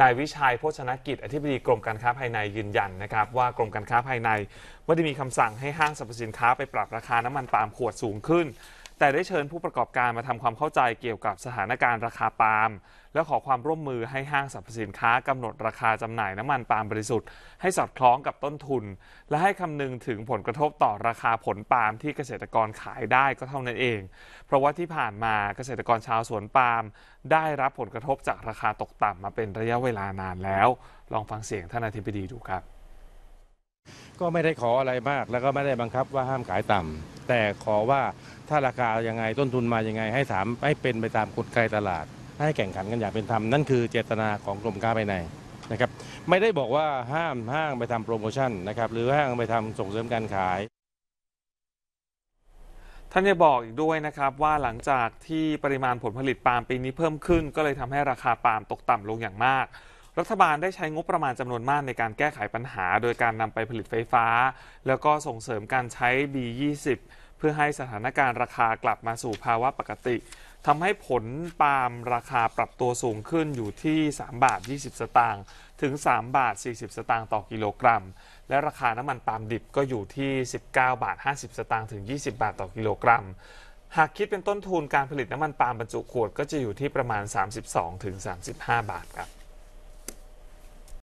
นายวิชัยโภชนกิจ อธิบดีกรมการค้าภายในยืนยันนะครับ ว่ากรมการค้าภายในไม่ได้มีคำสั่งให้ห้างสรรพสินค้าไปปรับราคาน้ำมันปาล์มขวดสูงขึ้นแต่ได้เชิญผู้ประกอบการมาทำความเข้าใจเกี่ยวกับสถานการณ์ราคาปาล์มและขอความร่วมมือให้ห้างสรรพสินค้ากำหนดราคาจำหน่ายน้ำมันปาล์มบริสุทธิ์ให้สอดคล้องกับต้นทุน และให้คำนึงถึงผลกระทบต่อราคาผลปาล์มที่เกษตรกรขายได้ก็เท่านั้นเองเพราะว่าที่ผ่านมาเกษตรกรชาวสวนปาล์มได้รับผลกระทบจากราคาตกต่ำมาเป็นระยะเวลานานแล้ว ลองฟังเสียงท่านอธิบดีดูครับก็ไม่ได้ขออะไรมากแล้วก็ไม่ได้บังคับว่าห้ามขายต่ำ แต่ขอว่าถ้าราคายังไงต้นทุนมายังไง ให้สามให้เป็นไปตามกลไกตลาดให้แข่งขันกันอย่างเป็นธรรมนั่นคือ เจตนาของกรมค้าภายในนะครับไม่ได้บอกว่าห้ามห้างไปทำโปรโมชั่นนะครับหรือห้างไปทำส่งเสริมการขาย ท่านยังบอกอีกด้วยนะครับว่าหลังจากที่ปริมาณผลผลิตปาล์มปีนี้เพิ่มขึ้น ก็เลยทำให้ราคาปาล์มตกต่ำลงอย่างมากรัฐบาลได้ใช้งบประมาณจำนวนมากในการแก้ไขปัญหา โดยการนำไปผลิตไฟฟ้า แล้วก็ส่งเสริมการใช้ B20 เพื่อให้สถานการณ์ราคากลับมาสู่ภาวะปกติ ทำให้ผลปาล์มราคาปรับตัวสูงขึ้นอยู่ที่3บาท20 สตางค์ถึง3บาท40 สตางค์ต่อกิโลกรัม และราคาน้ำมันปาล์มดิบก็อยู่ที่ 19บาท50 สตางค์ถึง 20 บาทต่อกิโลกรัมหากคิดเป็นต้นทุนการผลิตน้ำมันปาล์มบรรจุขวดก็จะอยู่ที่ประมาณ 32-35 บาทครับ